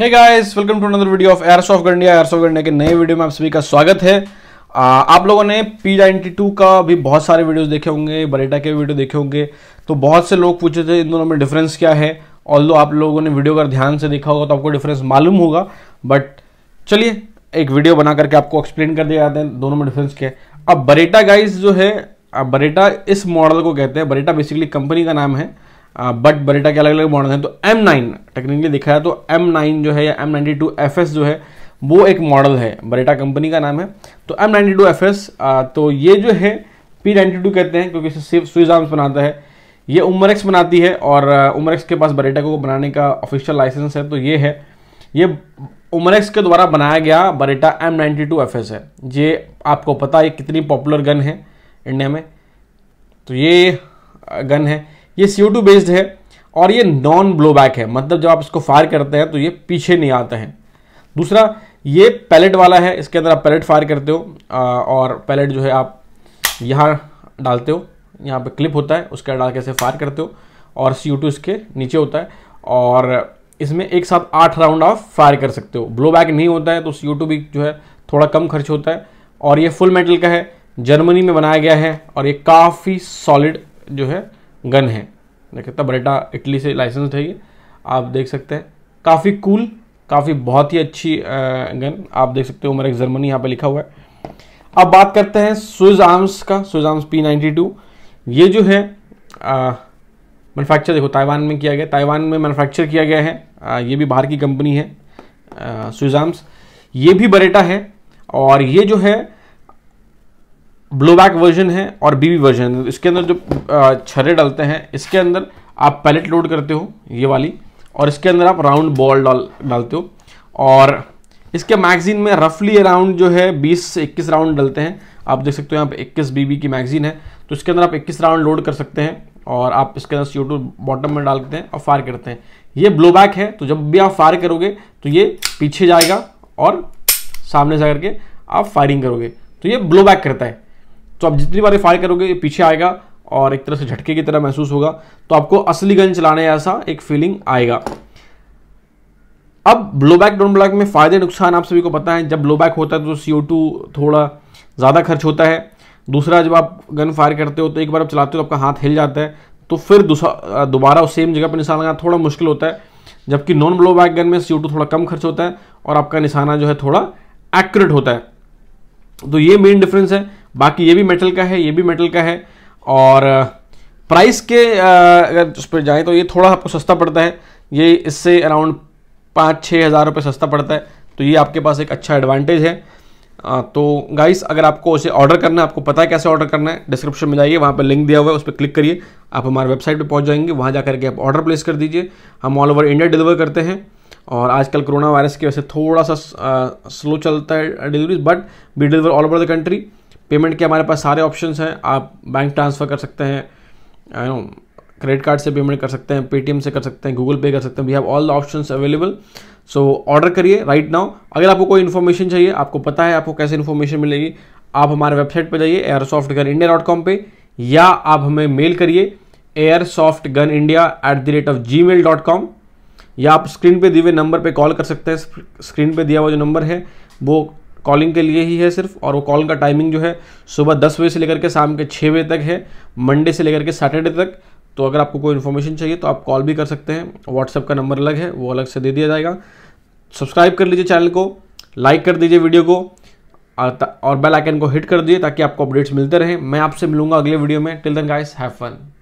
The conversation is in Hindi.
है guys welcome to another video of airs of गंडिया एयर्स ऑफ गंडिया के नए वीडियो में आप सभी का स्वागत है आ, आप लोगों ने पी नाइन्टी टू का भी बहुत सारे वीडियोस देखे होंगे बरेटा के वीडियो देखे होंगे तो बहुत से लोग पूछे थे इन दोनों में डिफरेंस क्या है ऑल आप लोगों ने वीडियो अगर ध्यान से देखा होगा तो आपको डिफरेंस मालूम होगा बट चलिए एक वीडियो बना करके आपको एक्सप्लेन कर दिया जाते हैं दोनों में डिफरेंस क्या है अब बरेटा गाइज जो है बरेटा इस मॉडल को कहते हैं बरेटा बेसिकली कंपनी का नाम है बट बरेटा के अलग अलग मॉडल हैं तो एम नाइन टेक्निकली देखा जाए तो एम नाइन जो है या M ninety two F S जो है वो एक मॉडल है बरेटा कंपनी का नाम है तो M ninety two F S तो ये जो है पी नाइन्टी टू कहते हैं क्योंकि सिर्फ स्विज आर्म्स बनाता है ये एक्स बनाती है और एक्स के पास बरेटा को बनाने का ऑफिशियल लाइसेंस है तो ये है ये एक्स के द्वारा बनाया गया Beretta M ninety two F S है ये आपको पता है कितनी पॉपुलर गन है इंडिया में तो ये गन है ये सी बेस्ड है और ये नॉन ब्लोबैक है मतलब जब आप इसको फायर करते हैं तो ये पीछे नहीं आते हैं दूसरा ये पैलेट वाला है इसके अंदर आप पैलेट फायर करते हो और पैलेट जो है आप यहाँ डालते हो यहाँ पे क्लिप होता है उसके डाल के इसे फायर करते हो और सी इसके नीचे होता है और इसमें एक साथ आठ राउंड आप फायर कर सकते हो ब्लो बैक नहीं होता है तो सी भी जो है थोड़ा कम खर्च होता है और ये फुल मेटल का है जर्मनी में बनाया गया है और ये काफ़ी सॉलिड जो है गन है देखिए तब बरेटा इटली से लाइसेंस है ये आप देख सकते हैं काफ़ी कूल काफ़ी बहुत ही अच्छी गन आप देख सकते हो एक जर्मनी यहाँ पे लिखा हुआ है अब बात करते हैं स्विज आर्म्स का Swiss Arms P ninety two ये जो है मैनुफैक्चर देखो ताइवान में किया गया ताइवान में मैनुफैक्चर किया गया है आ, ये भी बाहर की कंपनी है स्विज आर्म्स ये भी बरेटा है और ये जो है ब्लोबैक वर्जन है और बीबी वर्जन इसके अंदर जो छरे डालते हैं इसके अंदर आप पैलेट लोड करते हो ये वाली और इसके अंदर आप राउंड बॉल डाल डालते हो और इसके मैगजीन में रफली अराउंड जो है 20 से 21 राउंड डालते हैं आप देख सकते हो यहाँ पे 21 बीबी की मैगजीन है तो इसके अंदर आप 21 राउंड लोड कर सकते हैं और आप इसके अंदर सी बॉटम में डालते हैं और फायर करते हैं ये ब्लोबैक है तो जब भी आप फायर करोगे तो ये पीछे जाएगा और सामने से करके आप फायरिंग करोगे तो ये ब्लोबैक करता है तो आप जितनी बार फायर करोगे पीछे आएगा और एक तरह से झटके की तरह महसूस होगा तो आपको असली गन चलाने ऐसा एक फीलिंग आएगा अब ब्लोबैक डोन ब्लैक में फ़ायदे नुकसान आप सभी को पता है जब ब्लोबैक होता है तो सी थोड़ा ज़्यादा खर्च होता है दूसरा जब आप गन फायर करते हो तो एक बार आप चलाते हो तो आपका हाथ हिल जाता है तो फिर दोबारा उस सेम जगह पर निशान लगाना थोड़ा मुश्किल होता है जबकि नॉन ब्लो बैक गन में सी थोड़ा कम खर्च होता है और आपका निशाना जो है थोड़ा एक्यूरेट होता है तो ये मेन डिफरेंस है बाकी ये भी मेटल का है ये भी मेटल का है और प्राइस uh, के uh, अगर उस पर जाएँ तो ये थोड़ा आपको सस्ता पड़ता है ये इससे अराउंड पाँच छः हज़ार रुपये सस्ता पड़ता है तो ये आपके पास एक अच्छा एडवांटेज है uh, तो गाइस अगर आपको उसे ऑर्डर करना है आपको पता है कैसे ऑर्डर करना है डिस्क्रिप्शन में जाइए वहाँ पर लिंक दिया हुआ है उस पर क्लिक करिए आप हमारे वेबसाइट पर पहुँच जाएंगे वहाँ जा करके आप ऑर्डर प्लेस कर दीजिए हम ऑल ओवर इंडिया डिलीवर करते हैं और आजकल कोरोना वायरस की वजह से थोड़ा सा स्लो चलता है delivery but we deliver all over the country payment के हमारे पास सारे ऑप्शन हैं आप बैंक ट्रांसफ़र कर सकते हैं आई नो क्रेडिट कार्ड से पेमेंट कर सकते हैं पेटीएम से कर सकते हैं गूगल पे कर सकते हैं we have all the option available so order करिए राइट नाउ अगर आपको कोई इन्फॉर्मेशन चाहिए आपको पता है आपको कैसे इन्फॉर्मेशन मिलेगी आप हमारे वेबसाइट पर जाइए air soft gun India dot com पर या आप हमें मेल करिए air soft gun India at the rate of G mail dot com या आप स्क्रीन पे दिए हुए नंबर पे कॉल कर सकते हैं स्क्रीन पे दिया हुआ जो नंबर है वो कॉलिंग के लिए ही है सिर्फ और वो कॉल का टाइमिंग जो है सुबह दस बजे से लेकर के शाम के छः बजे तक है मंडे से लेकर के सैटरडे तक तो अगर आपको कोई इन्फॉर्मेशन चाहिए तो आप कॉल भी कर सकते हैं व्हाट्सअप का नंबर अलग है वो अलग से दे दिया जाएगा सब्सक्राइब कर लीजिए चैनल को लाइक कर दीजिए वीडियो को और बेल आइकन को हिट कर दिए ताकि आपको अपडेट्स मिलते रहें मैं आपसे मिलूंगा अगले वीडियो में till then guys have fun